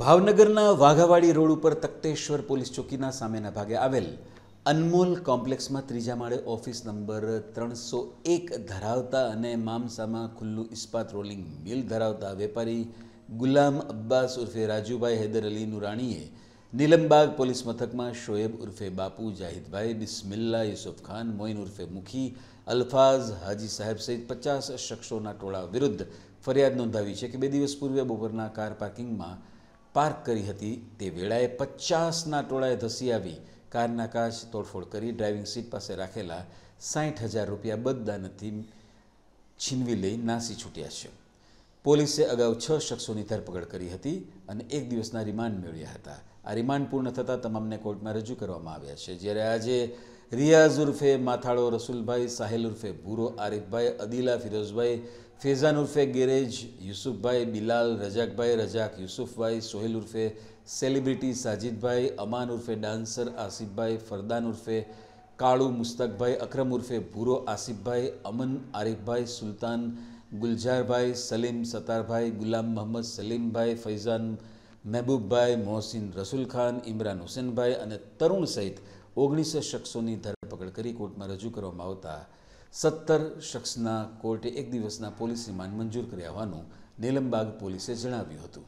ભાવનગરના વાઘાવાડી રોડ ઉપર તક્તેશ્વર પોલીસ ચોકીના સામેના ભાગે આવેલ અનમોલ કોમ્પ્લેક્સમાં ત્રીજા માળે ઓફિસ નંબર ત્રણસો એક ધરાવતા અને મામસામાં ખુલ્લું ઇસ્પાત રોલિંગ મિલ ધરાવતા વેપારી ગુલામ અબ્બાસ ઉર્ફે રાજુભાઈ હૈદર અલી નુરાણીએ નીલમબાગ પોલીસ મથકમાં શોએબ ઉર્ફે બાપુ જાહિદભાઈ બિસ્મિલ્લા યુસુફ ખાન મોઇન ઉર્ફે મુખી અલ્ફાઝ હાજી સાહેબ સહિત પચાસ શખ્સોના ટોળા વિરુદ્ધ ફરિયાદ નોંધાવી છે કે બે દિવસ પૂર્વે બપોરના કાર પાર્કિંગમાં પાર્ક કરી હતી તે વેળાએ પચાસના ટોળાએ ધસી આવી કારના કાચ તોડફોડ કરી ડ્રાઇવિંગ સીટ પાસે રાખેલા સાહીઠ હજાર રૂપિયા બધા નથી છીનવી લઈ નાસી છૂટ્યા છે પોલીસે અગાઉ છ શખ્સોની ધરપકડ કરી હતી અને એક દિવસના રિમાન્ડ મેળવ્યા હતા આ રિમાન્ડ પૂર્ણ થતાં તમામને કોર્ટમાં રજૂ કરવામાં આવ્યા છે જ્યારે આજે રિયાઝ ઉર્ફે માથાળો રસુલભાઈ સાહેલ ઉર્ફે ભૂરો આરિફભાઈ અદિલા ફિરોઝભાઈ ફેઝાન ઉર્ફે ગેરેજ યુસુફભાઈ બિલાલ રજાકભાઈ રજાક યુસુફભાઈ સોહેલ ઉર્ફે સેલિબ્રિટી સાજિદભાઈ અમાન ઉર્ફે ડાન્સર આસિફભાઈ ફરદાન ઉર્ફે કાળુ મુસ્તકભાઈ અક્રમ ઉર્ફે ભૂરો આસિફભાઈ અમન આરિફભાઈ સુલતાન ગુલઝારભાઈ સલીમ સતારભાઈ ગુલામ મોહમ્મદ સલીમભાઈ ફૈઝાન મહેબૂબભાઈ મોહસિન રસુલ ખાન ઇમરાન હુસેનભાઈ અને તરુણ સહિત ઓગણીસો શખ્સોની ધરપકડ કરી કોર્ટમાં રજૂ કરવામાં આવતા સત્તર શખ્સના કોર્ટે એક દિવસના પોલીસ રિમાન્ડ મંજૂર કર્યા હોવાનું નીલમબાગ પોલીસે જણાવ્યું હતું